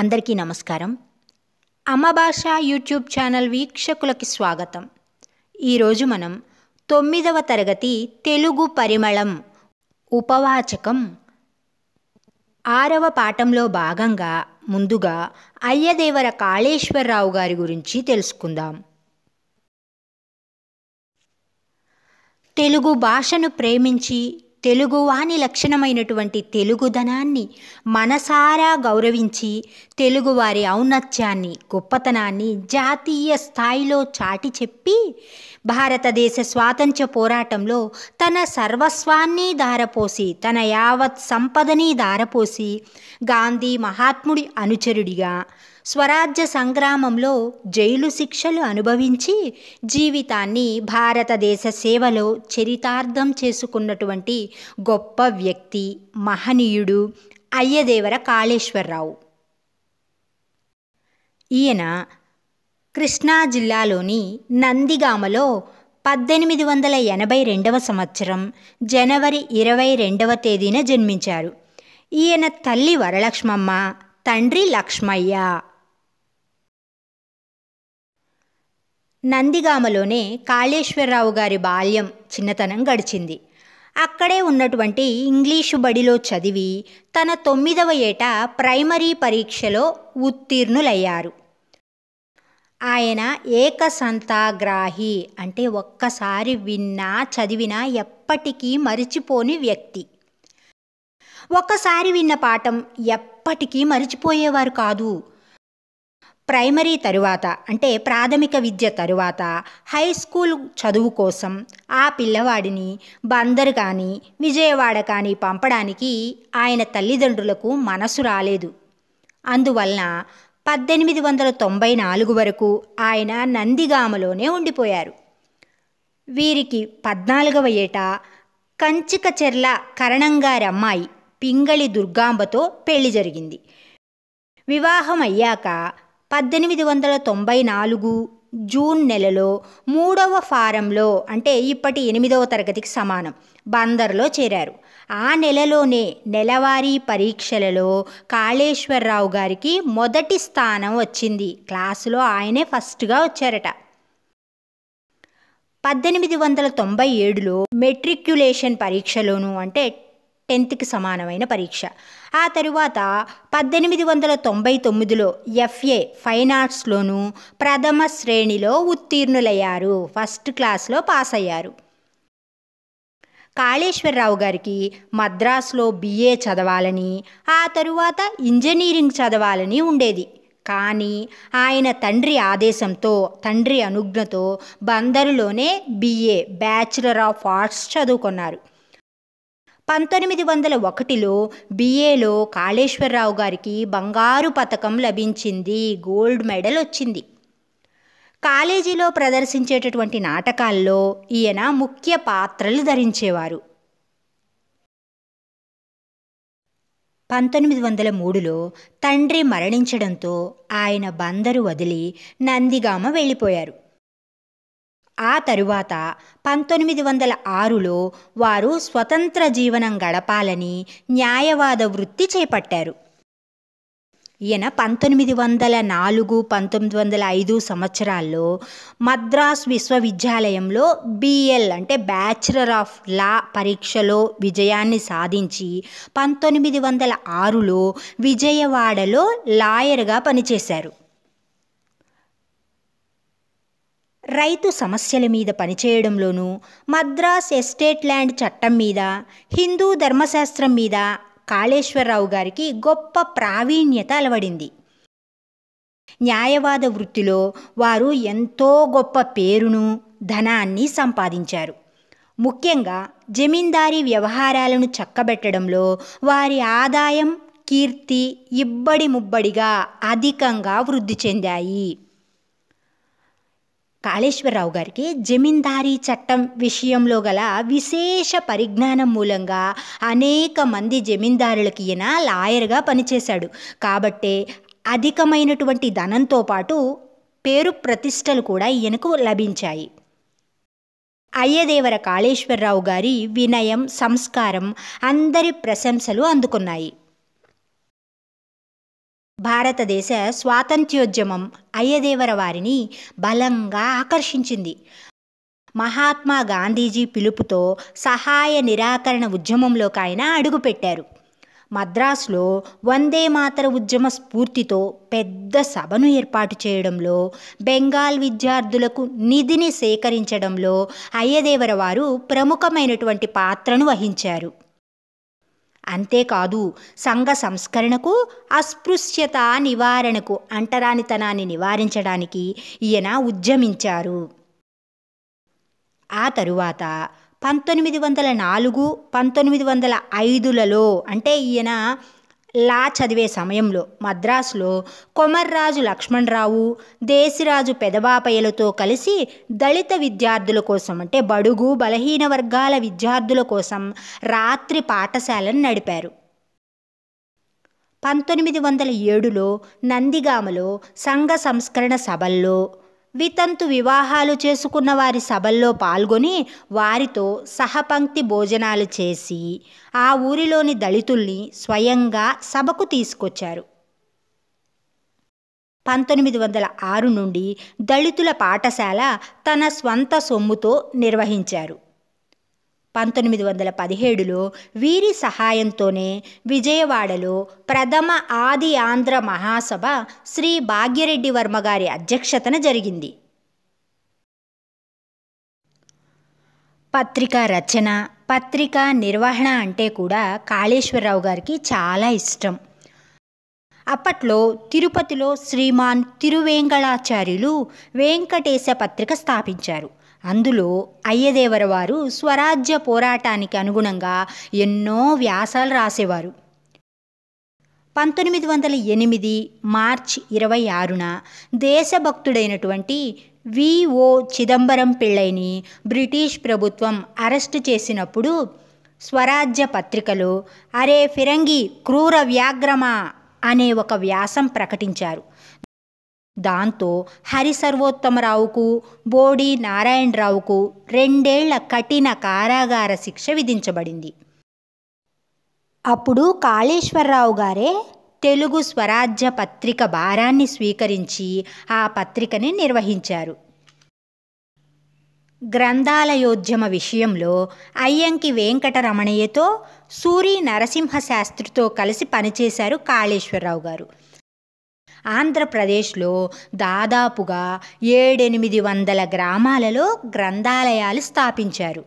అందరికీ నమస్కారం అమ్మ భాష యూట్యూబ్ ఛానల్ వీక్షకులకి స్వాగతం ఈరోజు మనం తొమ్మిదవ తరగతి తెలుగు పరిమళం ఉపవాచకం ఆరవ పాఠంలో భాగంగా ముందుగా అయ్యదేవర కాళేశ్వరరావు గారి గురించి తెలుసుకుందాం తెలుగు భాషను ప్రేమించి తెలుగువాని లక్షణమైనటువంటి తెలుగుదనాన్ని మనసారా గౌరవించి తెలుగువారి ఔన్నత్యాన్ని గొప్పతనాన్ని జాతీయ స్థాయిలో చాటి చెప్పి భారతదేశ స్వాతంత్ర పోరాటంలో తన సర్వస్వాన్ని దారపోసి తన యావత్ సంపదని దారపోసి గాంధీ మహాత్ముడి అనుచరుడిగా స్వరాజ్య సంగ్రామంలో జైలు శిక్షలు అనుభవించి జీవితాన్ని భారతదేశ సేవలో చరితార్థం చేసుకున్నటువంటి గొప్ప వ్యక్తి మహనీయుడు అయ్యదేవర కాళేశ్వరరావు ఈయన కృష్ణా జిల్లాలోని నందిగామలో పద్దెనిమిది వందల ఎనభై రెండవ సంవత్సరం జనవరి ఇరవై రెండవ తేదీన జన్మించారు ఈయన తల్లి వరలక్ష్మమ్మ తండ్రి లక్ష్మయ్య నందిగామలోనే కాళేశ్వరరావు గారి బాల్యం చిన్నతనం గడిచింది అక్కడే ఉన్నటువంటి ఇంగ్లీషు బడిలో చదివి తన తొమ్మిదవ ఏట ప్రైమరీ పరీక్షలో ఉత్తీర్ణులయ్యారు ఆయన ఏకసంతాగ్రాహి అంటే ఒక్కసారి విన్నా చదివినా ఎప్పటికీ మరిచిపోని వ్యక్తి ఒక్కసారి విన్న పాఠం ఎప్పటికీ మరిచిపోయేవారు కాదు ప్రైమరీ తరువాత అంటే ప్రాథమిక విద్య తరువాత హై స్కూల్ చదువు కోసం ఆ పిల్లవాడిని బందరు కానీ విజయవాడ కానీ పంపడానికి ఆయన తల్లిదండ్రులకు మనసు రాలేదు అందువలన పద్దెనిమిది వందల తొంభై నాలుగు వరకు ఆయన నందిగామలోనే ఉండిపోయారు వీరికి పద్నాలుగవ ఏట కంచికచెర్ల కరణంగారమ్మాయి పింగళి దుర్గాంబతో పెళ్లి జరిగింది వివాహం అయ్యాక పద్దెనిమిది వందల తొంభై నాలుగు జూన్ నెలలో మూడవ ఫారంలో అంటే ఇప్పటి ఎనిమిదవ తరగతికి సమానం బందర్లో చేరారు ఆ నెలలోనే నెలవారీ పరీక్షలలో కాళేశ్వరరావు గారికి మొదటి స్థానం వచ్చింది క్లాసులో ఆయనే ఫస్ట్గా వచ్చారట పద్దెనిమిది వందల తొంభై ఏడులో మెట్రిక్యులేషన్ పరీక్షలోను అంటే టెన్త్కి సమానమైన పరీక్ష ఆ తరువాత పద్దెనిమిది వందల తొంభై తొమ్మిదిలో ఎఫ్ఏ ఫైన్ ఆర్ట్స్లోనూ ప్రథమ శ్రేణిలో ఉత్తీర్ణులయ్యారు ఫస్ట్ క్లాస్లో పాస్ అయ్యారు కాళేశ్వరరావు గారికి మద్రాసులో బిఏ చదవాలని ఆ తరువాత ఇంజనీరింగ్ చదవాలని ఉండేది కానీ ఆయన తండ్రి ఆదేశంతో తండ్రి అనుజ్ఞతో బందరులోనే బిఏ బ్యాచిలర్ ఆఫ్ ఆర్ట్స్ చదువుకున్నారు పంతొమ్మిది వందల ఒకటిలో బిఏలో కాళేశ్వరరావు గారికి బంగారు పథకం లభించింది గోల్డ్ మెడల్ వచ్చింది కాలేజీలో ప్రదర్శించేటటువంటి నాటకాల్లో ఈయన ముఖ్య పాత్రలు ధరించేవారు పంతొమ్మిది వందల మూడులో తండ్రి మరణించడంతో ఆయన బందరు వదిలి నందిగామ వెళ్ళిపోయారు ఆ తరువాత పంతొమ్మిది వందల ఆరులో వారు స్వతంత్ర జీవనం గడపాలని న్యాయవాద వృత్తి చేపట్టారు ఈయన పంతొమ్మిది వందల నాలుగు పంతొమ్మిది వందల ఐదు సంవత్సరాల్లో మద్రాస్ విశ్వవిద్యాలయంలో బిఎల్ అంటే బ్యాచిలర్ ఆఫ్ లా పరీక్షలో విజయాన్ని సాధించి పంతొమ్మిది వందల ఆరులో విజయవాడలో లాయర్గా పనిచేశారు రైతు సమస్యల మీద పనిచేయడంలోనూ మద్రాస్ ఎస్టేట్ ల్యాండ్ చట్టం మీద హిందూ ధర్మశాస్త్రం మీద కాళేశ్వరరావు గారికి గొప్ప ప్రావీణ్యత అలవడింది న్యాయవాద వృత్తిలో వారు ఎంతో గొప్ప పేరును ధనాన్ని సంపాదించారు ముఖ్యంగా జమీందారీ వ్యవహారాలను చక్కబెట్టడంలో వారి ఆదాయం కీర్తి ఇబ్బడి ముబ్బడిగా అధికంగా వృద్ధి చెందాయి కాళేశ్వరరావు గారికి జమీందారీ చట్టం విషయంలో గల విశేష పరిజ్ఞానం మూలంగా అనేక మంది జమీందారులకి ఈయన లాయర్గా పనిచేశాడు కాబట్టే అధికమైనటువంటి ధనంతో పాటు పేరు ప్రతిష్టలు కూడా ఈయనకు లభించాయి అయ్యదేవర కాళేశ్వరరావు గారి వినయం సంస్కారం అందరి ప్రశంసలు అందుకున్నాయి భారతదేశ స్వాతంత్ర్యోద్యమం అయ్యదేవర వారిని బలంగా ఆకర్షించింది మహాత్మా గాంధీజీ పిలుపుతో సహాయ నిరాకరణ ఉద్యమంలోకి ఆయన అడుగుపెట్టారు మద్రాసులో వందే మాతర ఉద్యమ స్ఫూర్తితో పెద్ద సభను ఏర్పాటు చేయడంలో బెంగాల్ విద్యార్థులకు నిధిని సేకరించడంలో అయ్యదేవర వారు ప్రముఖమైనటువంటి పాత్రను వహించారు అంతేకాదు సంఘ సంస్కరణకు అస్పృశ్యత నివారణకు అంటరానితనాన్ని నివారించడానికి ఈయన ఉద్యమించారు ఆ తరువాత పంతొమ్మిది వందల నాలుగు పంతొమ్మిది వందల ఐదులలో అంటే ఈయన లా చదివే సమయంలో మద్రాసులో కొమర్రాజు లక్ష్మణరావు దేశిరాజు పెదబాపయ్యలతో కలిసి దళిత విద్యార్థుల కోసం అంటే బడుగు బలహీన వర్గాల విద్యార్థుల కోసం రాత్రి పాఠశాలను నడిపారు పంతొమ్మిది వందల ఏడులో నందిగామలో సంఘ సంస్కరణ సభల్లో వితంతు వివాహాలు చేసుకున్న వారి సభల్లో పాల్గొని వారితో సహపంక్తి భోజనాలు చేసి ఆ ఊరిలోని దళితుల్ని స్వయంగా సభకు తీసుకొచ్చారు పంతొమ్మిది వందల ఆరు నుండి దళితుల పాఠశాల తన స్వంత సొమ్ముతో నిర్వహించారు పంతొమ్మిది వందల పదిహేడులో వీరి సహాయంతోనే విజయవాడలో ప్రథమ ఆది ఆంధ్ర మహాసభ శ్రీ భాగ్యరెడ్డి వర్మ గారి అధ్యక్షతన జరిగింది పత్రికా రచన పత్రికా నిర్వహణ అంటే కూడా కాళేశ్వరరావు గారికి చాలా ఇష్టం అప్పట్లో తిరుపతిలో శ్రీమాన్ తిరువేంగళాచార్యులు వెంకటేశ పత్రిక స్థాపించారు అందులో అయ్యదేవరవారు స్వరాజ్య పోరాటానికి అనుగుణంగా ఎన్నో వ్యాసాలు రాసేవారు పంతొమ్మిది వందల ఎనిమిది మార్చ్ ఇరవై ఆరున దేశభక్తుడైనటువంటి విఓ చిదంబరం పిళ్ళైని బ్రిటిష్ ప్రభుత్వం అరెస్టు చేసినప్పుడు స్వరాజ్య పత్రికలో అరే ఫిరంగి క్రూర వ్యాగ్రమ అనే ఒక వ్యాసం ప్రకటించారు దాంతో హరి సర్వోత్తమరావుకు బోడి నారాయణరావుకు రెండేళ్ల కఠిన కారాగార శిక్ష విధించబడింది అప్పుడు కాళేశ్వరరావు గారే తెలుగు స్వరాజ్య పత్రిక భారాన్ని స్వీకరించి ఆ పత్రికని నిర్వహించారు గ్రంథాలయోద్యమ విషయంలో అయ్యంకి వెంకటరమణయ్యతో సూరి నరసింహశాస్త్రితో కలిసి పనిచేశారు కాళేశ్వరరావు గారు ఆంధ్రప్రదేశ్లో దాదాపుగా ఏడెనిమిది వందల గ్రామాలలో గ్రంథాలయాలు స్థాపించారు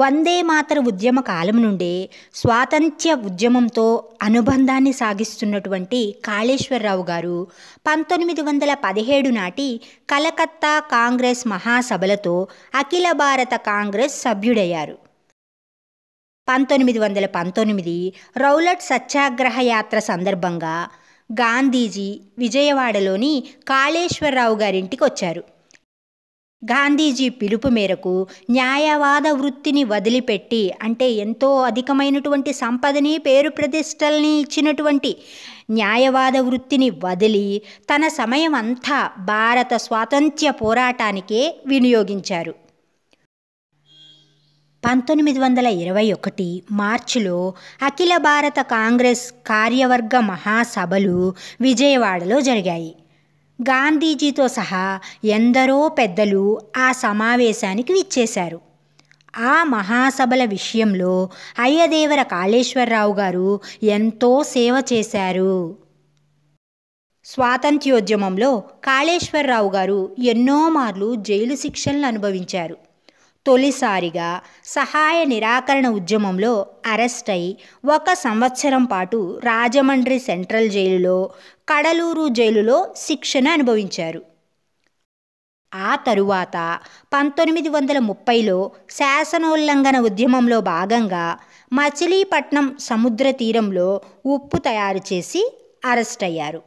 వందే మాతర ఉద్యమ కాలం నుండే స్వాతంత్ర్య ఉద్యమంతో అనుబంధాన్ని సాగిస్తున్నటువంటి కాళేశ్వరరావు గారు పంతొమ్మిది వందల పదిహేడు నాటి కలకత్తా కాంగ్రెస్ మహాసభలతో అఖిల భారత కాంగ్రెస్ సభ్యుడయ్యారు పంతొమ్మిది వందల పంతొమ్మిది రౌలట్ సత్యాగ్రహ యాత్ర సందర్భంగా గాంధీజీ విజయవాడలోని కాళేశ్వరరావు గారింటికి వచ్చారు గాంధీజీ పిలుపు మేరకు న్యాయవాద వృత్తిని వదిలిపెట్టి అంటే ఎంతో అధికమైనటువంటి సంపదని పేరు ప్రతిష్టల్ని ఇచ్చినటువంటి న్యాయవాద వృత్తిని వదిలి తన సమయం అంతా భారత స్వాతంత్ర్య పోరాటానికే వినియోగించారు పంతొమ్మిది వందల ఇరవై ఒకటి మార్చిలో అఖిల భారత కాంగ్రెస్ కార్యవర్గ మహాసభలు విజయవాడలో జరిగాయి గాంధీజీతో సహా ఎందరో పెద్దలు ఆ సమావేశానికి విచ్చేశారు ఆ మహాసభల విషయంలో అయ్యదేవర కాళేశ్వరరావు గారు ఎంతో సేవ చేశారు స్వాతంత్ర్యోద్యమంలో కాళేశ్వరరావు గారు ఎన్నో మార్లు జైలు శిక్షలను అనుభవించారు తొలిసారిగా సహాయ నిరాకరణ ఉద్యమంలో అరెస్ట్ అయి ఒక సంవత్సరం పాటు రాజమండ్రి సెంట్రల్ జైలులో కడలూరు జైలులో శిక్షణ అనుభవించారు ఆ తరువాత పంతొమ్మిది వందల ముప్పైలో శాసనోల్లంఘన ఉద్యమంలో భాగంగా మచిలీపట్నం సముద్ర తీరంలో ఉప్పు తయారు చేసి అరెస్ట్ అయ్యారు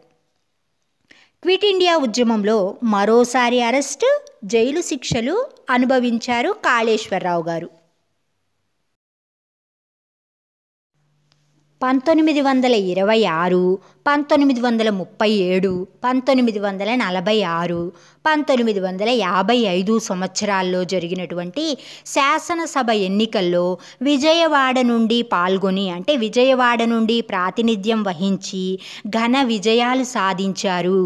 క్విట్ ఇండియా ఉద్యమంలో మరోసారి అరెస్టు జైలు శిక్షలు అనుభవించారు కాళేశ్వరరావు గారు పంతొమ్మిది వందల ఇరవై ఆరు పంతొమ్మిది వందల ముప్పై ఏడు పంతొమ్మిది వందల నలభై ఆరు పంతొమ్మిది వందల యాభై ఐదు సంవత్సరాల్లో జరిగినటువంటి శాసనసభ ఎన్నికల్లో విజయవాడ నుండి పాల్గొని అంటే విజయవాడ నుండి ప్రాతినిధ్యం వహించి ఘన విజయాలు సాధించారు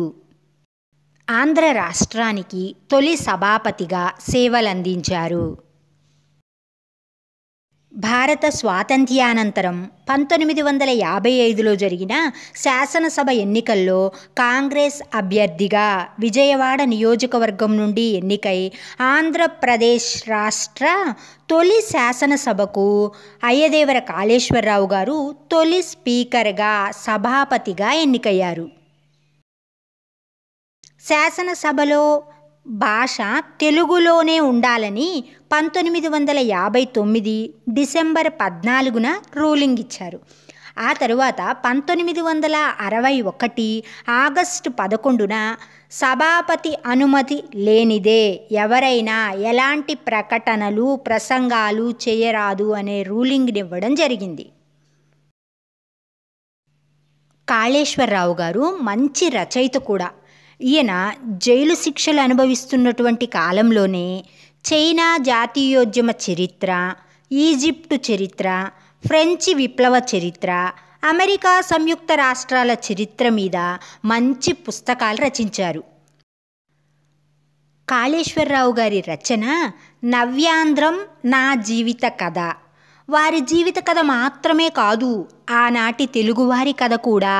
ఆంధ్ర రాష్ట్రానికి తొలి సభాపతిగా సేవలందించారు భారత స్వాతంత్ర్యానంతరం పంతొమ్మిది వందల యాభై ఐదులో జరిగిన శాసనసభ ఎన్నికల్లో కాంగ్రెస్ అభ్యర్థిగా విజయవాడ నియోజకవర్గం నుండి ఎన్నికై ఆంధ్రప్రదేశ్ రాష్ట్ర తొలి శాసనసభకు అయ్యదేవర కాళేశ్వరరావు గారు తొలి స్పీకర్గా సభాపతిగా ఎన్నికయ్యారు శాసనసభలో భాష తెలుగులోనే ఉండాలని పంతొమ్మిది వందల యాభై తొమ్మిది డిసెంబర్ పద్నాలుగున రూలింగ్ ఇచ్చారు ఆ తరువాత పంతొమ్మిది వందల అరవై ఒకటి ఆగస్టు పదకొండున సభాపతి అనుమతి లేనిదే ఎవరైనా ఎలాంటి ప్రకటనలు ప్రసంగాలు చేయరాదు అనే రూలింగ్నివ్వడం జరిగింది కాళేశ్వరరావు గారు మంచి రచయిత కూడా ఈయన జైలు శిక్షలు అనుభవిస్తున్నటువంటి కాలంలోనే చైనా జాతీయోద్యమ చరిత్ర ఈజిప్టు చరిత్ర ఫ్రెంచి విప్లవ చరిత్ర అమెరికా సంయుక్త రాష్ట్రాల చరిత్ర మీద మంచి పుస్తకాలు రచించారు కాళేశ్వరరావు గారి రచన నవ్యాంధ్రం నా జీవిత కథ వారి జీవిత కథ మాత్రమే కాదు ఆనాటి తెలుగువారి కథ కూడా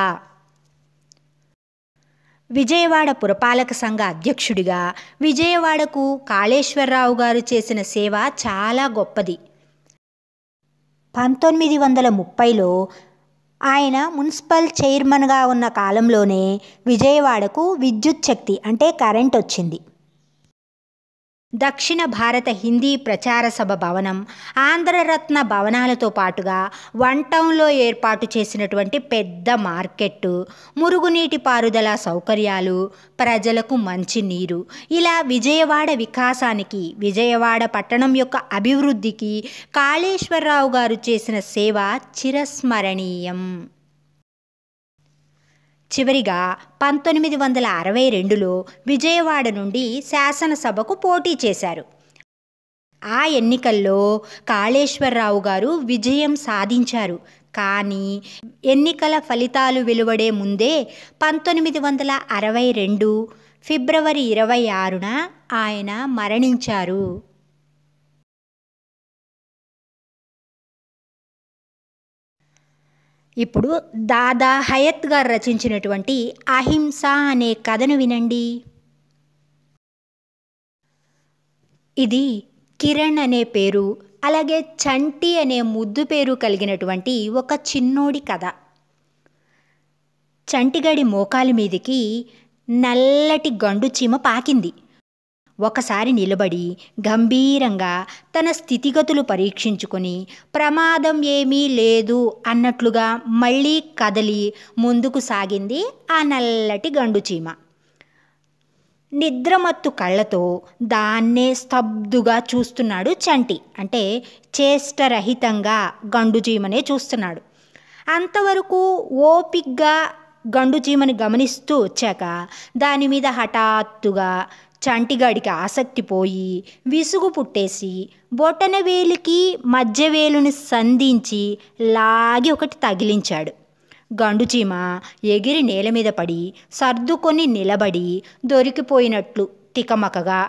విజయవాడ పురపాలక సంఘ అధ్యక్షుడిగా విజయవాడకు కాళేశ్వరరావు గారు చేసిన సేవ చాలా గొప్పది పంతొమ్మిది వందల ముప్పైలో ఆయన మున్సిపల్ చైర్మన్గా ఉన్న కాలంలోనే విజయవాడకు విద్యుత్ శక్తి అంటే కరెంట్ వచ్చింది దక్షిణ భారత హిందీ ప్రచార సభ భవనం ఆంధ్రరత్న భవనాలతో పాటుగా వన్ టౌన్లో ఏర్పాటు చేసినటువంటి పెద్ద మార్కెట్టు మురుగునీటి పారుదల సౌకర్యాలు ప్రజలకు మంచి నీరు ఇలా విజయవాడ వికాసానికి విజయవాడ పట్టణం యొక్క అభివృద్ధికి కాళేశ్వరరావు గారు చేసిన సేవ చిరస్మరణీయం చివరిగా పంతొమ్మిది వందల అరవై రెండులో విజయవాడ నుండి శాసనసభకు పోటీ చేశారు ఆ ఎన్నికల్లో కాళేశ్వరరావు గారు విజయం సాధించారు కానీ ఎన్నికల ఫలితాలు వెలువడే ముందే పంతొమ్మిది వందల అరవై రెండు ఫిబ్రవరి ఇరవై ఆరున ఆయన మరణించారు ఇప్పుడు దాదా హయత్ గారు రచించినటువంటి అహింస అనే కథను వినండి ఇది కిరణ్ అనే పేరు అలాగే చంటి అనే ముద్దు పేరు కలిగినటువంటి ఒక చిన్నోడి కథ చంటిగడి మోకాలు మీదికి నల్లటి గండు చీమ పాకింది ఒకసారి నిలబడి గంభీరంగా తన స్థితిగతులు పరీక్షించుకొని ప్రమాదం ఏమీ లేదు అన్నట్లుగా మళ్ళీ కదలి ముందుకు సాగింది ఆ నల్లటి గండుచీమ నిద్రమత్తు కళ్ళతో దాన్నే స్తబ్దుగా చూస్తున్నాడు చంటి అంటే చేష్టరహితంగా గండుచీమనే చూస్తున్నాడు అంతవరకు ఓపిగ్గా గండుచీమని గమనిస్తూ వచ్చాక దాని మీద హఠాత్తుగా చంటిగాడికి ఆసక్తి పోయి విసుగు పుట్టేసి బొటన వేలికి మధ్య వేలుని సంధించి లాగి ఒకటి తగిలించాడు గండుచీమ ఎగిరి నేల మీద పడి సర్దుకొని నిలబడి దొరికిపోయినట్లు తికమకగా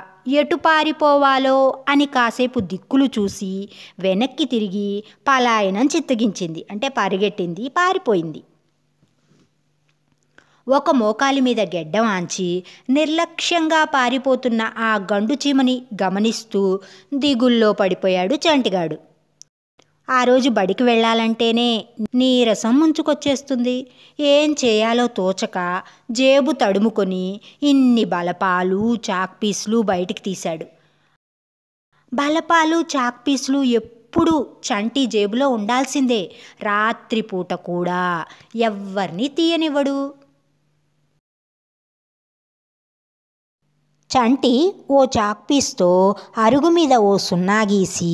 ఎటు పారిపోవాలో అని కాసేపు దిక్కులు చూసి వెనక్కి తిరిగి పలాయనం చిత్తగించింది అంటే పరిగెట్టింది పారిపోయింది ఒక మోకాలి మీద గెడ్డం ఆంచి నిర్లక్ష్యంగా పారిపోతున్న ఆ గండు చీమని గమనిస్తూ దిగుల్లో పడిపోయాడు చంటిగాడు ఆ రోజు బడికి వెళ్ళాలంటేనే నీరసం ముంచుకొచ్చేస్తుంది ఏం చేయాలో తోచక జేబు తడుముకొని ఇన్ని బలపాలు చాక్పీసులు బయటికి తీశాడు బలపాలు చాక్పీసులు ఎప్పుడు ఎప్పుడూ చంటి జేబులో ఉండాల్సిందే రాత్రిపూట కూడా ఎవ్వరిని తీయనివ్వడు చంటి ఓ చాక్పీస్తో అరుగు మీద ఓ సున్నా గీసి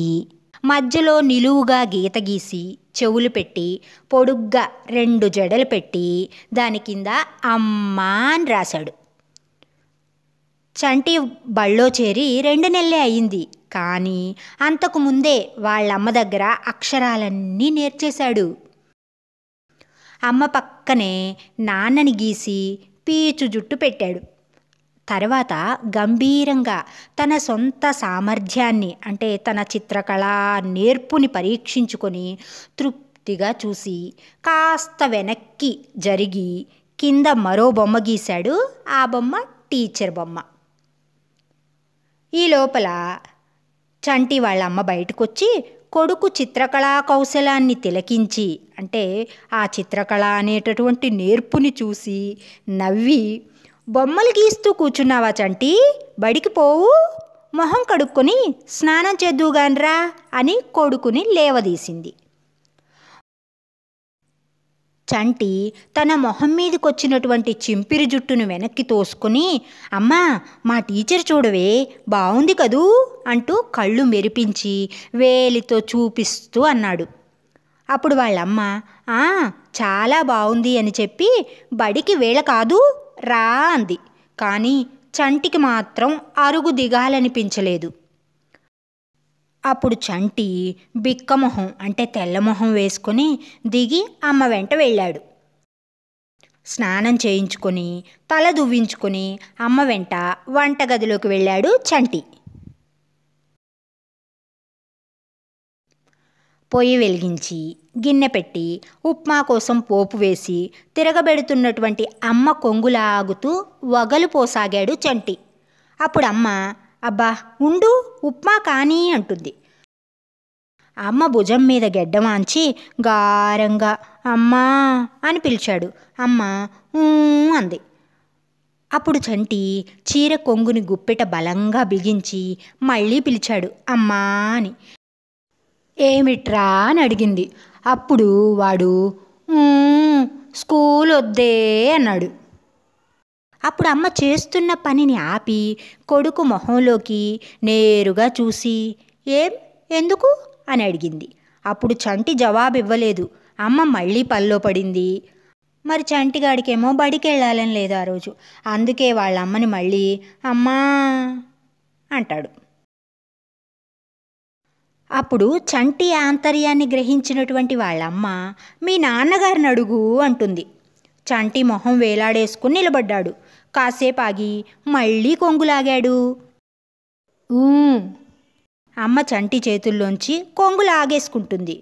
మధ్యలో నిలువుగా గీత గీసి చెవులు పెట్టి పొడుగ్గా రెండు జడలు పెట్టి దాని కింద అమ్మా అని రాశాడు చంటి బళ్ళో చేరి రెండు నెలలే అయింది కానీ అంతకు ముందే వాళ్ళమ్మ దగ్గర అక్షరాలన్నీ నేర్చేశాడు అమ్మ పక్కనే నాన్నని గీసి పీచు జుట్టు పెట్టాడు తర్వాత గంభీరంగా తన సొంత సామర్థ్యాన్ని అంటే తన చిత్రకళా నేర్పుని పరీక్షించుకొని తృప్తిగా చూసి కాస్త వెనక్కి జరిగి కింద మరో బొమ్మ గీశాడు ఆ బొమ్మ టీచర్ బొమ్మ ఈ లోపల చంటి వాళ్ళ అమ్మ బయటకొచ్చి కొడుకు చిత్రకళా కౌశలాన్ని తిలకించి అంటే ఆ చిత్రకళ అనేటటువంటి నేర్పుని చూసి నవ్వి బొమ్మలు గీస్తూ కూర్చున్నావా చంటి బడికి పోవు మొహం కడుక్కొని స్నానం చేద్దుగానరా అని కొడుకుని లేవదీసింది చంటి తన మొహం మీదకొచ్చినటువంటి చింపిరి జుట్టును వెనక్కి తోసుకుని అమ్మా మా టీచర్ చూడవే బాగుంది కదూ అంటూ కళ్ళు మెరిపించి వేలితో చూపిస్తూ అన్నాడు అప్పుడు వాళ్ళమ్మ చాలా బాగుంది అని చెప్పి బడికి వేళ కాదు రా అంది కానీ చంటికి మాత్రం అరుగు దిగాలనిపించలేదు అప్పుడు చంటి బిక్కమొహం అంటే తెల్లమొహం వేసుకుని దిగి అమ్మ వెంట వెళ్ళాడు స్నానం చేయించుకొని తల దువ్వించుకొని అమ్మ వెంట వంటగదిలోకి వెళ్ళాడు చంటి పొయ్యి వెలిగించి గిన్నె పెట్టి ఉప్మా కోసం పోపు వేసి తిరగబెడుతున్నటువంటి అమ్మ కొంగులాగుతూ పోసాగాడు చంటి అప్పుడు అమ్మ అబ్బా ఉండు ఉప్మా కానీ అంటుంది అమ్మ భుజం మీద గెడ్డ వాంచి గారంగా అమ్మా అని పిలిచాడు అమ్మ అంది అప్పుడు చంటి చీర కొంగుని గుప్పెట బలంగా బిగించి మళ్ళీ పిలిచాడు అమ్మా అని ఏమిట్రా అని అడిగింది అప్పుడు వాడు స్కూల్ వద్దే అన్నాడు అప్పుడు అమ్మ చేస్తున్న పనిని ఆపి కొడుకు మొహంలోకి నేరుగా చూసి ఏం ఎందుకు అని అడిగింది అప్పుడు చంటి జవాబు ఇవ్వలేదు అమ్మ మళ్ళీ పల్లో పడింది మరి చంటిగాడికేమో బడికి వెళ్ళాలని లేదు ఆ రోజు అందుకే వాళ్ళ అమ్మని మళ్ళీ అమ్మా అంటాడు అప్పుడు చంటి ఆంతర్యాన్ని గ్రహించినటువంటి వాళ్ళమ్మ మీ నాన్నగారిని అడుగు అంటుంది చంటి మొహం వేలాడేసుకుని నిలబడ్డాడు కాసేపు ఆగి మళ్ళీ కొంగులాగాడు అమ్మ చంటి చేతుల్లోంచి కొంగులాగేసుకుంటుంది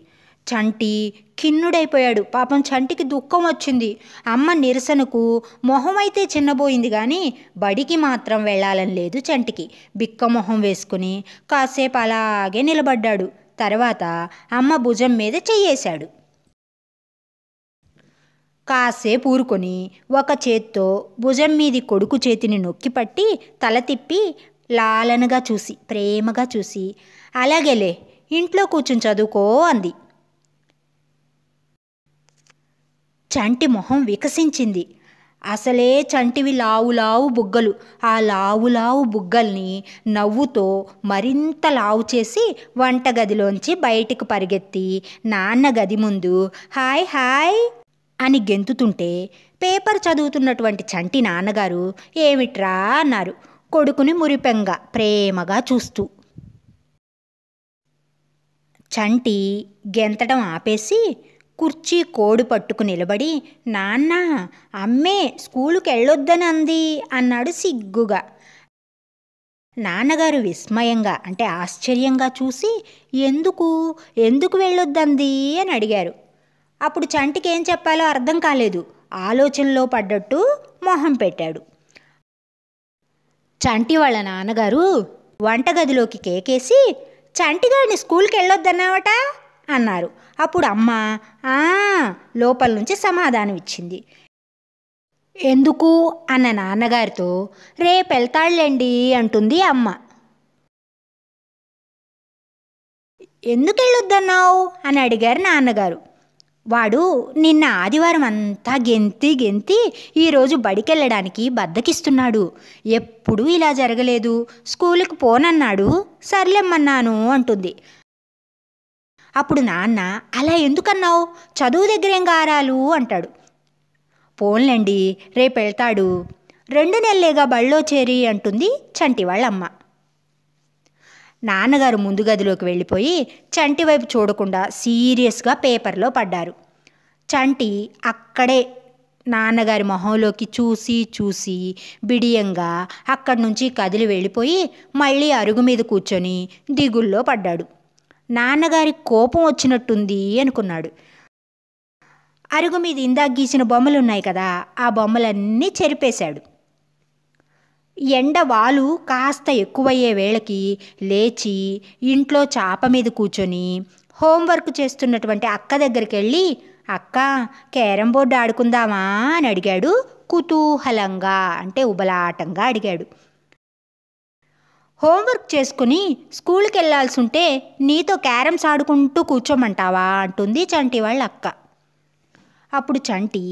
చంటి ఖిన్నుడైపోయాడు పాపం చంటికి దుఃఖం వచ్చింది అమ్మ నిరసనకు మొహమైతే చిన్నబోయింది కానీ బడికి మాత్రం వెళ్ళాలని లేదు చంటికి బిక్క మొహం వేసుకుని కాసేపు అలాగే నిలబడ్డాడు తర్వాత అమ్మ భుజం మీద చెయ్యేశాడు కాసేపు ఊరుకొని ఒక చేత్తో భుజం మీది కొడుకు చేతిని నొక్కిపట్టి తల తిప్పి లాలనగా చూసి ప్రేమగా చూసి అలాగేలే ఇంట్లో కూర్చుని చదువుకో అంది చంటి మొహం వికసించింది అసలే చంటివి లావు లావు బుగ్గలు ఆ లావు లావు బుగ్గల్ని నవ్వుతో మరింత లావు చేసి వంటగదిలోంచి బయటికి పరిగెత్తి నాన్న గది ముందు హాయ్ హాయ్ అని గెంతుతుంటే పేపర్ చదువుతున్నటువంటి చంటి నాన్నగారు ఏమిట్రా అన్నారు కొడుకుని మురిపెంగా ప్రేమగా చూస్తూ చంటి గెంతడం ఆపేసి కుర్చీ కోడు పట్టుకు నిలబడి నాన్న అమ్మే స్కూలుకి వెళ్ళొద్దని అంది అన్నాడు సిగ్గుగా నాన్నగారు విస్మయంగా అంటే ఆశ్చర్యంగా చూసి ఎందుకు ఎందుకు వెళ్ళొద్దంది అని అడిగారు అప్పుడు చంటికి ఏం చెప్పాలో అర్థం కాలేదు ఆలోచనలో పడ్డట్టు మొహం పెట్టాడు చంటి వాళ్ళ నాన్నగారు వంటగదిలోకి కేకేసి చంటిగాడిని స్కూల్కి వెళ్ళొద్దన్నావట అన్నారు అప్పుడు అమ్మ ఆ లోపల నుంచి సమాధానం ఇచ్చింది ఎందుకు అన్న నాన్నగారితో రేపు వెళ్తాళ్ళండి అంటుంది అమ్మ ఎందుకు వెళ్ళొద్దన్నావు అని అడిగారు నాన్నగారు వాడు నిన్న ఆదివారం అంతా గెంతి గెంతి ఈరోజు బడికెళ్ళడానికి బద్దకిస్తున్నాడు ఎప్పుడూ ఇలా జరగలేదు స్కూలుకు పోనన్నాడు సర్లేమ్మన్నాను అంటుంది అప్పుడు నాన్న అలా ఎందుకన్నావు చదువు దగ్గరేం గారాలు అంటాడు పోన్లండి రేపు వెళ్తాడు రెండు నెలలేగా బళ్ళో చేరి అంటుంది చంటి వాళ్ళమ్మ నాన్నగారు ముందు గదిలోకి వెళ్ళిపోయి చంటి వైపు చూడకుండా సీరియస్గా పేపర్లో పడ్డారు చంటి అక్కడే నాన్నగారి మొహంలోకి చూసి చూసి బిడియంగా అక్కడి నుంచి కదిలి వెళ్ళిపోయి మళ్ళీ అరుగు మీద కూర్చొని దిగుల్లో పడ్డాడు నాన్నగారి కోపం వచ్చినట్టుంది అనుకున్నాడు అరుగు మీద ఇందాక గీసిన బొమ్మలున్నాయి కదా ఆ బొమ్మలన్నీ చెరిపేశాడు ఎండ వాలు కాస్త ఎక్కువయ్యే వేళకి లేచి ఇంట్లో చాప మీద కూర్చొని హోంవర్క్ చేస్తున్నటువంటి అక్క దగ్గరికి వెళ్ళి అక్క క్యారం బోర్డు ఆడుకుందామా అని అడిగాడు కుతూహలంగా అంటే ఉబలాటంగా అడిగాడు హోంవర్క్ చేసుకుని స్కూల్కి ఉంటే నీతో క్యారమ్స్ ఆడుకుంటూ కూర్చోమంటావా అంటుంది చంటి వాళ్ళ అక్క అప్పుడు చంటి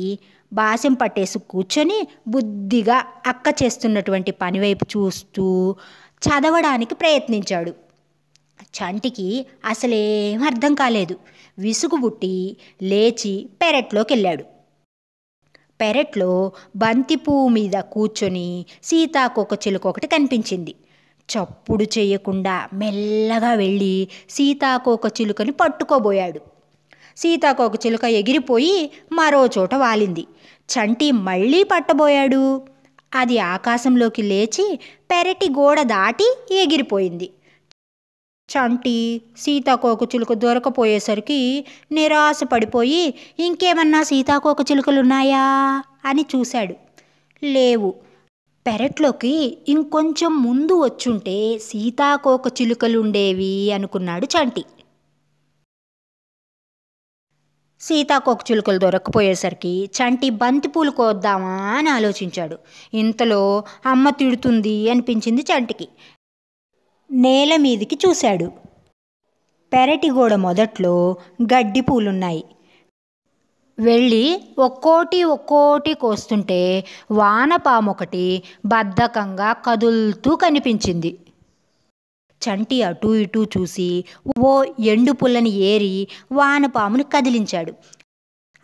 బాసెం పట్టేసి కూర్చొని బుద్ధిగా అక్క చేస్తున్నటువంటి పనివైపు చూస్తూ చదవడానికి ప్రయత్నించాడు చంటికి అసలేం అర్థం కాలేదు విసుగు పుట్టి లేచి పెరట్లోకి వెళ్ళాడు పెరట్లో బంతిపూ మీద కూర్చొని సీతాకొక చిలుకొకటి కనిపించింది చప్పుడు చేయకుండా మెల్లగా వెళ్ళి సీతాకోక చిలుకని పట్టుకోబోయాడు సీతాకోక చిలుక ఎగిరిపోయి మరో చోట వాలింది చంటి మళ్ళీ పట్టబోయాడు అది ఆకాశంలోకి లేచి పెరటి గోడ దాటి ఎగిరిపోయింది చంటి సీతాకోక చిలుక దొరకపోయేసరికి నిరాశ పడిపోయి ఇంకేమన్నా సీతాకోక చిలుకలున్నాయా అని చూశాడు లేవు పెరట్లోకి ఇంకొంచెం ముందు వచ్చుంటే సీతాకోక చిలుకలుండేవి అనుకున్నాడు చంటి సీతాకోక చిలుకలు దొరకపోయేసరికి చంటి బంతిపూలు కోద్దామా అని ఆలోచించాడు ఇంతలో అమ్మ తిడుతుంది అనిపించింది చంటికి నేల మీదికి చూశాడు పెరటి గోడ మొదట్లో గడ్డి పూలున్నాయి వెళ్ళి ఒక్కోటి ఒక్కోటి కోస్తుంటే వానపాము ఒకటి బద్ధకంగా కదులుతూ కనిపించింది చంటి అటూ ఇటూ చూసి ఓ ఎండు పుల్లని ఏరి వానపామును కదిలించాడు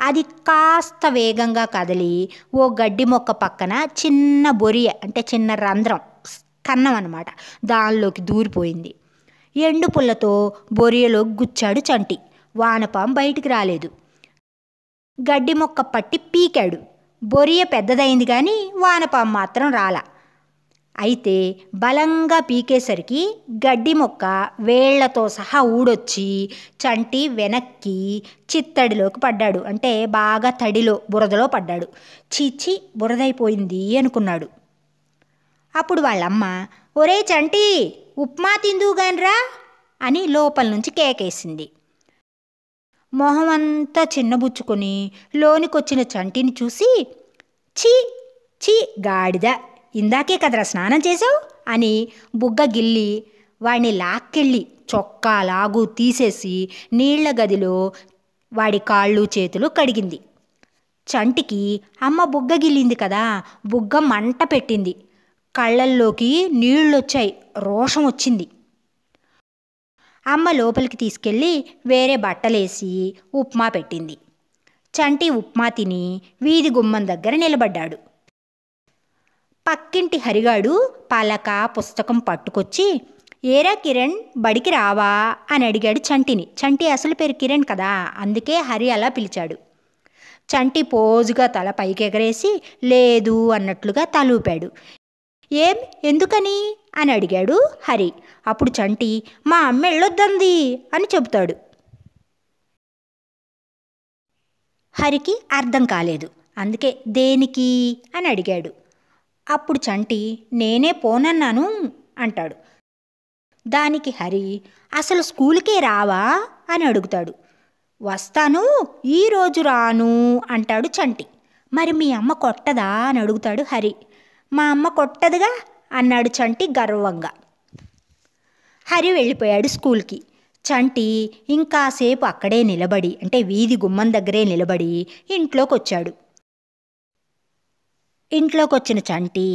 అది కాస్త వేగంగా కదిలి ఓ గడ్డి మొక్క పక్కన చిన్న బొరియ అంటే చిన్న రంధ్రం కన్నం అనమాట దానిలోకి దూరిపోయింది ఎండు పుల్లతో బొరియలో గుచ్చాడు చంటి వానపాము బయటికి రాలేదు గడ్డి మొక్క పట్టి పీకాడు బొరియ పెద్దదైంది కానీ వానపాం మాత్రం రాల అయితే బలంగా పీకేసరికి గడ్డి మొక్క వేళ్లతో సహా ఊడొచ్చి చంటి వెనక్కి చిత్తడిలోకి పడ్డాడు అంటే బాగా తడిలో బురదలో పడ్డాడు చీచి బురదైపోయింది అనుకున్నాడు అప్పుడు వాళ్ళమ్మ ఒరే చంటి ఉప్మా తిందువుగానరా అని లోపల నుంచి కేకేసింది మొహమంతా చిన్నబుచ్చుకొని లోనికొచ్చిన చంటిని చూసి చీ చీ గాడిద ఇందాకే కదరా స్నానం చేసావు అని బుగ్గ గిల్లి వాడిని లాక్కెళ్ళి చొక్కా లాగు తీసేసి నీళ్ల గదిలో వాడి కాళ్ళు చేతులు కడిగింది చంటికి అమ్మ బుగ్గ గిల్లింది కదా బుగ్గ మంట పెట్టింది కళ్ళల్లోకి నీళ్ళొచ్చాయి రోషం వచ్చింది అమ్మ లోపలికి తీసుకెళ్ళి వేరే బట్టలేసి ఉప్మా పెట్టింది చంటి ఉప్మా తిని వీధి గుమ్మం దగ్గర నిలబడ్డాడు పక్కింటి హరిగాడు పలక పుస్తకం పట్టుకొచ్చి ఏరా కిరణ్ బడికి రావా అని అడిగాడు చంటిని చంటి అసలు పేరు కిరణ్ కదా అందుకే హరి అలా పిలిచాడు చంటి పోజుగా తల పైకెగరేసి లేదు అన్నట్లుగా తలూపాడు ఏం ఎందుకని అని అడిగాడు హరి అప్పుడు చంటి మా అమ్మ వెళ్ళొద్దంది అని చెబుతాడు హరికి అర్థం కాలేదు అందుకే దేనికి అని అడిగాడు అప్పుడు చంటి నేనే పోనన్నాను అంటాడు దానికి హరి అసలు స్కూల్కే రావా అని అడుగుతాడు వస్తాను ఈరోజు రాను అంటాడు చంటి మరి మీ అమ్మ కొట్టదా అని అడుగుతాడు హరి మా అమ్మ కొట్టదుగా అన్నాడు చంటి గర్వంగా హరి వెళ్ళిపోయాడు స్కూల్కి చంటి ఇంకాసేపు అక్కడే నిలబడి అంటే వీధి గుమ్మం దగ్గరే నిలబడి ఇంట్లోకి వచ్చాడు ఇంట్లోకి వచ్చిన చంటి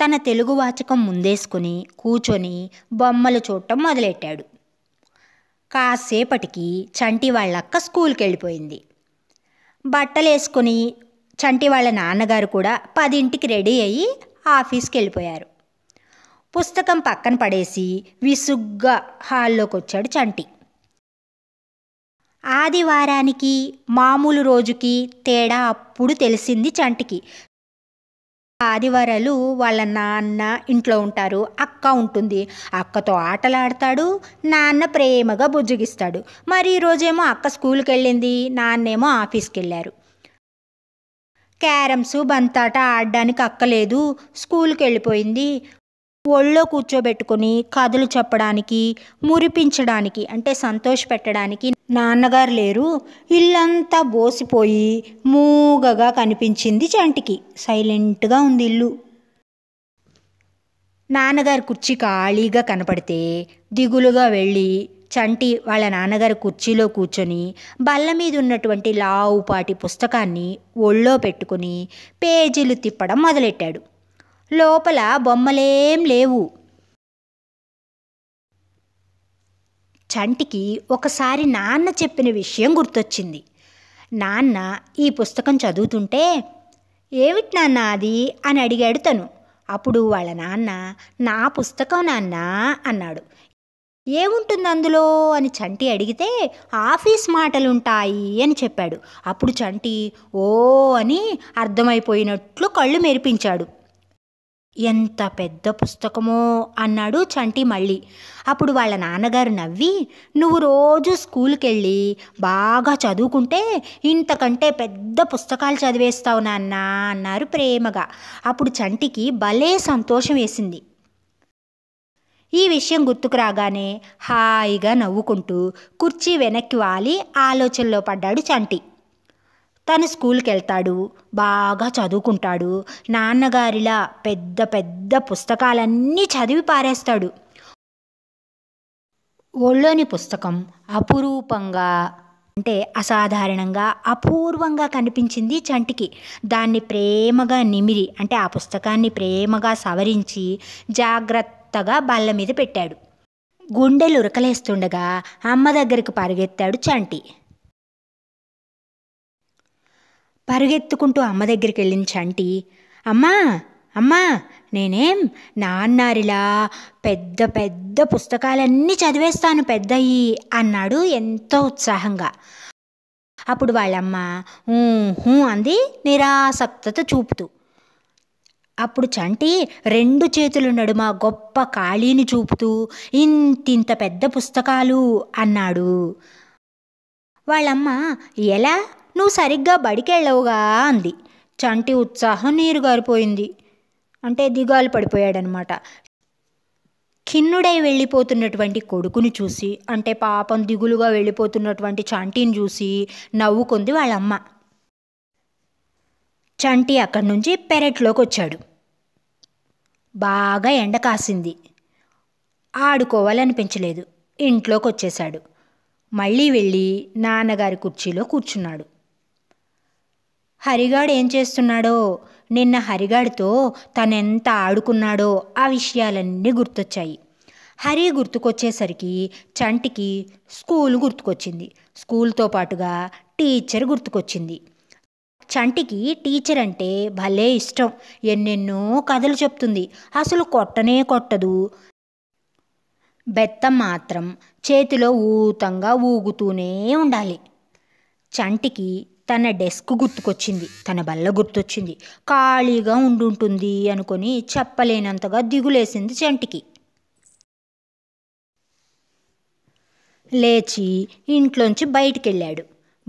తన తెలుగు వాచకం ముందేసుకుని కూచొని బొమ్మలు చూడటం మొదలెట్టాడు కాసేపటికి చంటి వాళ్ళక్క స్కూల్కి వెళ్ళిపోయింది బట్టలేసుకుని చంటి వాళ్ళ నాన్నగారు కూడా పదింటికి రెడీ అయ్యి ఆఫీస్కి వెళ్ళిపోయారు పుస్తకం పక్కన పడేసి విసుగ్గా హాల్లోకి వచ్చాడు చంటి ఆదివారానికి మామూలు రోజుకి తేడా అప్పుడు తెలిసింది చంటికి ఆదివారాలు వాళ్ళ నాన్న ఇంట్లో ఉంటారు అక్క ఉంటుంది అక్కతో ఆటలాడతాడు నాన్న ప్రేమగా బుజ్జగిస్తాడు మరి ఈరోజేమో అక్క స్కూల్కి వెళ్ళింది నాన్నేమో ఆఫీస్కి వెళ్ళారు క్యారమ్స్ బంతాట ఆడడానికి అక్కలేదు స్కూల్కి వెళ్ళిపోయింది ఒళ్ళో కూర్చోబెట్టుకొని కథలు చెప్పడానికి మురిపించడానికి అంటే సంతోష పెట్టడానికి నాన్నగారు లేరు ఇల్లంతా బోసిపోయి మూగగా కనిపించింది చంటికి సైలెంట్గా ఉంది ఇల్లు నాన్నగారి కుర్చీ ఖాళీగా కనపడితే దిగులుగా వెళ్ళి చంటి వాళ్ళ నాన్నగారి కుర్చీలో కూర్చొని బల్ల మీద ఉన్నటువంటి లావుపాటి పుస్తకాన్ని ఒళ్ళో పెట్టుకుని పేజీలు తిప్పడం మొదలెట్టాడు లోపల బొమ్మలేం లేవు చంటికి ఒకసారి నాన్న చెప్పిన విషయం గుర్తొచ్చింది నాన్న ఈ పుస్తకం చదువుతుంటే ఏమిటి నాన్న అది అని అడిగాడు తను అప్పుడు వాళ్ళ నాన్న నా పుస్తకం నాన్న అన్నాడు ఏముంటుంది అందులో అని చంటి అడిగితే ఆఫీస్ మాటలుంటాయి అని చెప్పాడు అప్పుడు చంటి ఓ అని అర్థమైపోయినట్లు కళ్ళు మెరిపించాడు ఎంత పెద్ద పుస్తకమో అన్నాడు చంటి మళ్ళీ అప్పుడు వాళ్ళ నాన్నగారు నవ్వి నువ్వు రోజు స్కూల్కి వెళ్ళి బాగా చదువుకుంటే ఇంతకంటే పెద్ద పుస్తకాలు చదివేస్తావు నాన్న అన్నారు ప్రేమగా అప్పుడు చంటికి భలే సంతోషం వేసింది ఈ విషయం గుర్తుకు రాగానే హాయిగా నవ్వుకుంటూ కుర్చీ వెనక్కి వాలి ఆలోచనలో పడ్డాడు చంటి తను స్కూల్కి వెళ్తాడు బాగా చదువుకుంటాడు నాన్నగారిలా పెద్ద పెద్ద పుస్తకాలన్నీ చదివి పారేస్తాడు ఒళ్ళోని పుస్తకం అపురూపంగా అంటే అసాధారణంగా అపూర్వంగా కనిపించింది చంటికి దాన్ని ప్రేమగా నిమిరి అంటే ఆ పుస్తకాన్ని ప్రేమగా సవరించి జాగ్రత్తగా బల్ల మీద పెట్టాడు గుండెలు ఉరకలేస్తుండగా అమ్మ దగ్గరికి పరిగెత్తాడు చంటి పరుగెత్తుకుంటూ అమ్మ దగ్గరికి వెళ్ళిన చంటి అమ్మా అమ్మా నేనేం నాన్నారిలా పెద్ద పెద్ద పుస్తకాలన్నీ చదివేస్తాను పెద్దయి అన్నాడు ఎంతో ఉత్సాహంగా అప్పుడు వాళ్ళమ్మ హూ అంది నిరాసక్తత చూపుతూ అప్పుడు చంటి రెండు చేతులు నడుమ గొప్ప ఖాళీని చూపుతూ ఇంతింత పెద్ద పుస్తకాలు అన్నాడు వాళ్ళమ్మ ఎలా నువ్వు సరిగ్గా బడికెళ్ళవుగా అంది చంటి ఉత్సాహం నీరు గారిపోయింది అంటే దిగాలు పడిపోయాడనమాట ఖిన్నుడై వెళ్ళిపోతున్నటువంటి కొడుకుని చూసి అంటే పాపం దిగులుగా వెళ్ళిపోతున్నటువంటి చంటిని చూసి నవ్వుకుంది వాళ్ళమ్మ చంటి అక్కడి నుంచి పెరట్లోకి వచ్చాడు బాగా ఎండ కాసింది ఆడుకోవాలనిపించలేదు ఇంట్లోకి వచ్చేశాడు మళ్ళీ వెళ్ళి నాన్నగారి కుర్చీలో కూర్చున్నాడు హరిగాడు ఏం చేస్తున్నాడో నిన్న హరిగాడితో తనెంత ఆడుకున్నాడో ఆ విషయాలన్నీ గుర్తొచ్చాయి హరి గుర్తుకొచ్చేసరికి చంటికి స్కూల్ గుర్తుకొచ్చింది స్కూల్తో పాటుగా టీచర్ గుర్తుకొచ్చింది చంటికి టీచర్ అంటే భలే ఇష్టం ఎన్నెన్నో కథలు చెప్తుంది అసలు కొట్టనే కొట్టదు బెత్తం మాత్రం చేతిలో ఊతంగా ఊగుతూనే ఉండాలి చంటికి తన డెస్క్ గుర్తుకొచ్చింది తన బల్ల గుర్తొచ్చింది ఖాళీగా ఉండుంటుంది అనుకొని చెప్పలేనంతగా దిగులేసింది చంటికి లేచి ఇంట్లోంచి బయటికెళ్ళాడు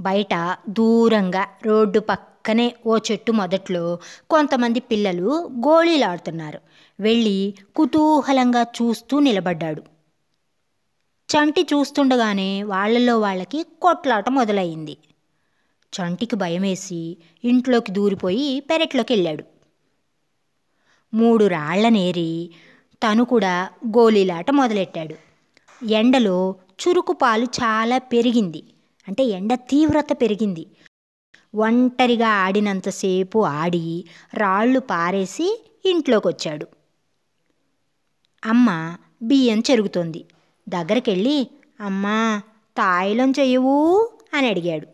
బయట దూరంగా రోడ్డు పక్కనే ఓ చెట్టు మొదట్లో కొంతమంది పిల్లలు గోళీలాడుతున్నారు వెళ్ళి కుతూహలంగా చూస్తూ నిలబడ్డాడు చంటి చూస్తుండగానే వాళ్లలో వాళ్ళకి కొట్లాట మొదలయ్యింది చంటికి భయమేసి ఇంట్లోకి దూరిపోయి పెరట్లోకి వెళ్ళాడు మూడు రాళ్లనేరి తను కూడా గోళీలాట మొదలెట్టాడు ఎండలో చురుకు పాలు చాలా పెరిగింది అంటే ఎండ తీవ్రత పెరిగింది ఒంటరిగా ఆడినంతసేపు ఆడి రాళ్ళు పారేసి ఇంట్లోకి వచ్చాడు అమ్మ బియ్యం చెరుగుతోంది దగ్గరికెళ్ళి అమ్మా తాయిలం చెయ్యవు అని అడిగాడు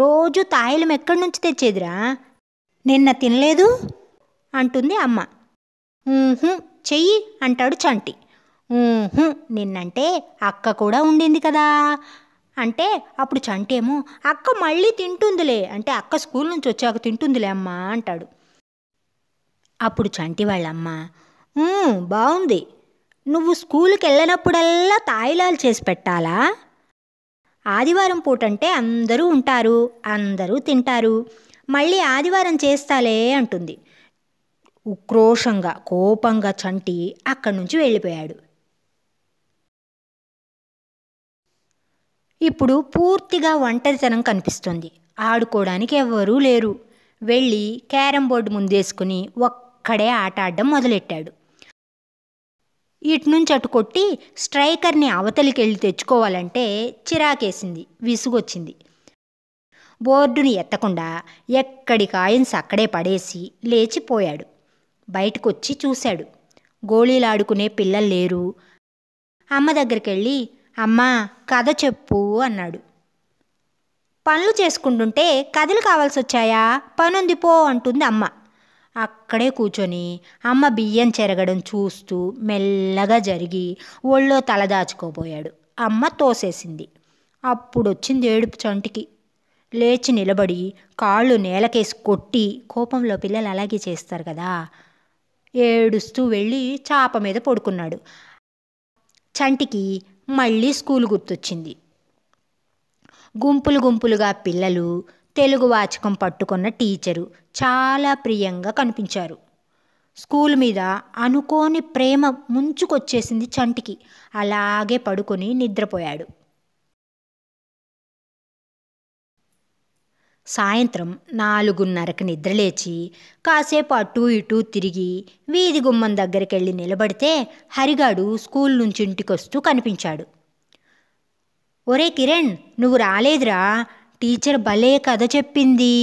రోజు తాయిలం ఎక్కడి నుంచి తెచ్చేదిరా నిన్న తినలేదు అంటుంది అమ్మ చెయ్యి అంటాడు చంటి నిన్నంటే అక్క కూడా ఉండింది కదా అంటే అప్పుడు చంటేమో అక్క మళ్ళీ తింటుందిలే అంటే అక్క స్కూల్ నుంచి వచ్చాక తింటుందిలే అమ్మా అంటాడు అప్పుడు చంటి వాళ్ళమ్మ బాగుంది నువ్వు స్కూల్కి వెళ్ళినప్పుడల్లా తాయిలాలు చేసి పెట్టాలా ఆదివారం పూటంటే అందరూ ఉంటారు అందరూ తింటారు మళ్ళీ ఆదివారం చేస్తాలే అంటుంది ఉక్రోషంగా కోపంగా చంటి అక్కడి నుంచి వెళ్ళిపోయాడు ఇప్పుడు పూర్తిగా ఒంటరితనం కనిపిస్తుంది ఆడుకోవడానికి ఎవ్వరూ లేరు వెళ్ళి క్యారం బోర్డు ముందేసుకుని ఒక్కడే ఆట ఆడడం మొదలెట్టాడు ఇటు నుంచి అటు కొట్టి స్ట్రైకర్ని అవతలికి వెళ్ళి తెచ్చుకోవాలంటే చిరాకేసింది విసుగొచ్చింది బోర్డుని ఎత్తకుండా ఎక్కడి కాయిన్స్ అక్కడే పడేసి లేచిపోయాడు బయటకొచ్చి చూశాడు గోళీలాడుకునే పిల్లలు లేరు అమ్మ దగ్గరికి వెళ్ళి అమ్మా కథ చెప్పు అన్నాడు పనులు చేసుకుంటుంటే కథలు కావాల్సి వచ్చాయా పనుంది పో అంటుంది అమ్మ అక్కడే కూర్చొని అమ్మ బియ్యం చెరగడం చూస్తూ మెల్లగా జరిగి ఒళ్ళో తలదాచుకోబోయాడు అమ్మ తోసేసింది అప్పుడొచ్చింది ఏడుపు చంటికి లేచి నిలబడి కాళ్ళు నేలకేసి కొట్టి కోపంలో పిల్లలు అలాగే చేస్తారు కదా ఏడుస్తూ వెళ్ళి చాప మీద పడుకున్నాడు చంటికి మళ్ళీ స్కూల్ గుర్తొచ్చింది గుంపులు గుంపులుగా పిల్లలు తెలుగు వాచకం పట్టుకున్న టీచరు చాలా ప్రియంగా కనిపించారు స్కూల్ మీద అనుకోని ప్రేమ ముంచుకొచ్చేసింది చంటికి అలాగే పడుకొని నిద్రపోయాడు సాయంత్రం నాలుగున్నరకు నిద్రలేచి కాసేపు అటూ ఇటూ తిరిగి వీధి గుమ్మం దగ్గరికి వెళ్ళి నిలబడితే హరిగాడు స్కూల్ నుంచి ఇంటికొస్తూ కనిపించాడు ఒరే కిరణ్ నువ్వు రాలేదురా టీచర్ భలే కథ చెప్పింది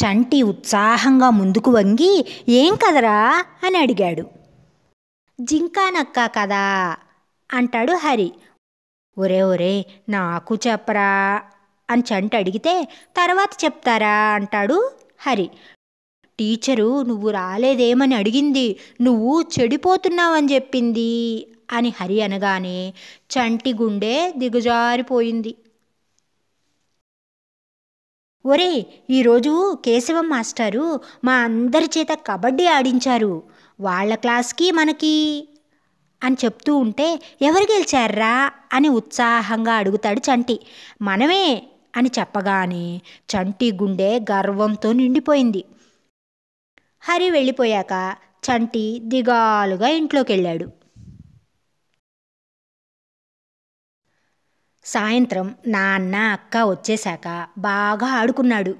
చంటి ఉత్సాహంగా ముందుకు వంగి ఏం కదరా అని అడిగాడు జింకానక్క కదా అంటాడు హరి ఒరే ఒరే నాకు చెప్పరా అని చంటి అడిగితే తర్వాత చెప్తారా అంటాడు హరి టీచరు నువ్వు రాలేదేమని అడిగింది నువ్వు చెడిపోతున్నావని చెప్పింది అని హరి అనగానే చంటి గుండె దిగజారిపోయింది ఒరే ఈరోజు కేశవం మాస్టారు మా అందరి చేత కబడ్డీ ఆడించారు వాళ్ళ క్లాస్కి మనకి అని చెప్తూ ఉంటే ఎవరు గెలిచారా అని ఉత్సాహంగా అడుగుతాడు చంటి మనమే అని చెప్పగానే చంటి గుండె గర్వంతో నిండిపోయింది హరి వెళ్ళిపోయాక చంటి దిగాలుగా ఇంట్లోకి వెళ్ళాడు సాయంత్రం నాన్న అక్క వచ్చేశాక బాగా ఆడుకున్నాడు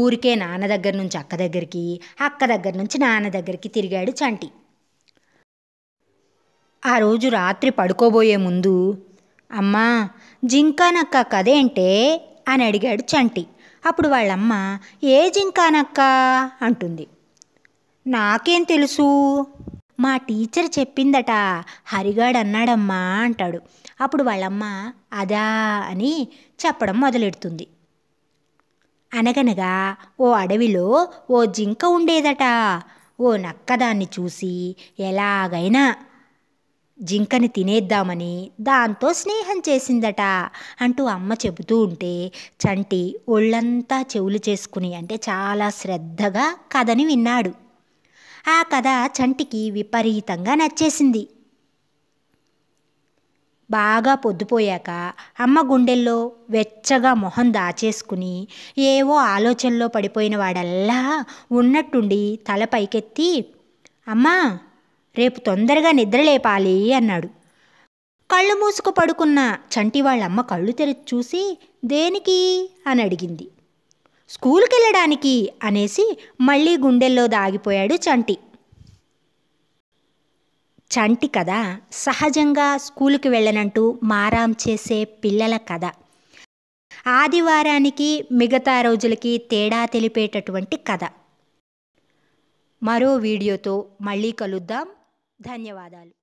ఊరికే నాన్న దగ్గర నుంచి అక్క దగ్గరికి అక్క దగ్గర నుంచి నాన్న దగ్గరికి తిరిగాడు చంటి ఆ రోజు రాత్రి పడుకోబోయే ముందు అమ్మా జింకానక్క కదేంటే అని అడిగాడు చంటి అప్పుడు వాళ్ళమ్మ ఏ జింకానక్క అంటుంది నాకేం తెలుసు మా టీచర్ చెప్పిందట హరిగాడు అన్నాడమ్మా అంటాడు అప్పుడు వాళ్ళమ్మ అదా అని చెప్పడం మొదలెడుతుంది అనగనగా ఓ అడవిలో ఓ జింక ఉండేదట ఓ నక్క దాన్ని చూసి ఎలాగైనా జింకని తినేద్దామని దాంతో స్నేహం చేసిందట అంటూ అమ్మ చెబుతూ ఉంటే చంటి ఒళ్ళంతా చెవులు చేసుకుని అంటే చాలా శ్రద్ధగా కథని విన్నాడు ఆ కథ చంటికి విపరీతంగా నచ్చేసింది బాగా పొద్దుపోయాక అమ్మ గుండెల్లో వెచ్చగా మొహం దాచేసుకుని ఏవో ఆలోచనలో పడిపోయిన వాడల్లా ఉన్నట్టుండి తల పైకెత్తి అమ్మా రేపు తొందరగా నిద్రలేపాలి అన్నాడు కళ్ళు మూసుకు పడుకున్న చంటి వాళ్ళమ్మ కళ్ళు తెరిచి చూసి దేనికి అని అడిగింది స్కూల్కి వెళ్ళడానికి అనేసి మళ్ళీ గుండెల్లో దాగిపోయాడు చంటి చంటి కథ సహజంగా స్కూలుకి వెళ్ళనంటూ మారాం చేసే పిల్లల కథ ఆదివారానికి మిగతా రోజులకి తేడా తెలిపేటటువంటి కథ మరో వీడియోతో మళ్ళీ కలుద్దాం ధన్యవాదాలు